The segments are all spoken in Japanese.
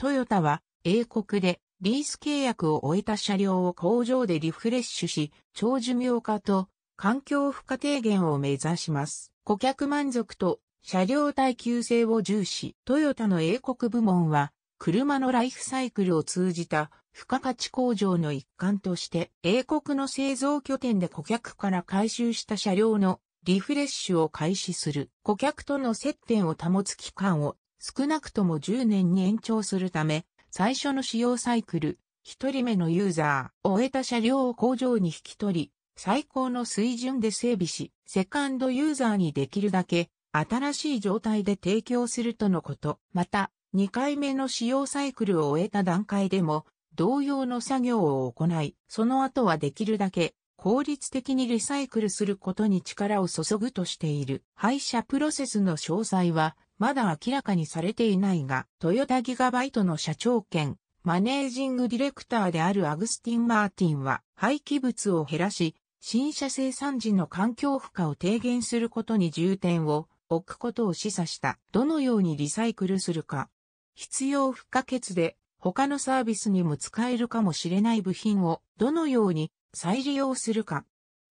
トヨタは英国でリース契約を終えた車両を工場でリフレッシュし、長寿命化と環境負荷低減を目指します。顧客満足と車両耐久性を重視。トヨタの英国部門は、車のライフサイクルを通じた付加価値向上の一環として、英国の製造拠点で顧客から回収した車両のリフレッシュを開始する。顧客との接点を保つ期間を少なくとも10年に延長するため、最初の使用サイクル、1人目のユーザーを終えた車両を工場に引き取り、最高の水準で整備し、セカンドユーザーにできるだけ新しい状態で提供するとのこと。また、2回目の使用サイクルを終えた段階でも、同様の作業を行い、その後はできるだけ効率的にリサイクルすることに力を注ぐとしている。廃車プロセスの詳細は、まだ明らかにされていないが、トヨタギガバイトの社長兼、マネージングディレクターであるアグスティン・マーティンは、廃棄物を減らし、新車生産時の環境負荷を低減することに重点を置くことを示唆した。どのようにリサイクルするか。必要不可欠で他のサービスにも使えるかもしれない部品をどのように再利用するか。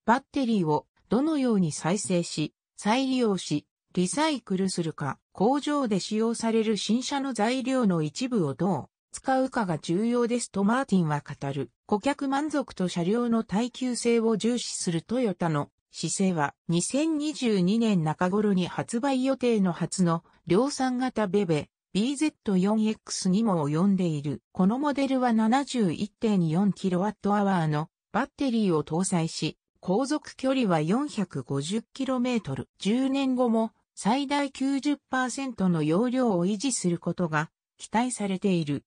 バッテリーをどのように再生し、再利用し、リサイクルするか、工場で使用される新車の材料の一部をどう使うかが重要ですとマーティンは語る。顧客満足と車両の耐久性を重視するトヨタの姿勢は2022年中頃に発売予定の初の量産型ベベ BZ4X にも及んでいる。このモデルは 71.4kWh のバッテリーを搭載し、航続距離は 450km。10年後も最大90%の容量を維持することが期待されている。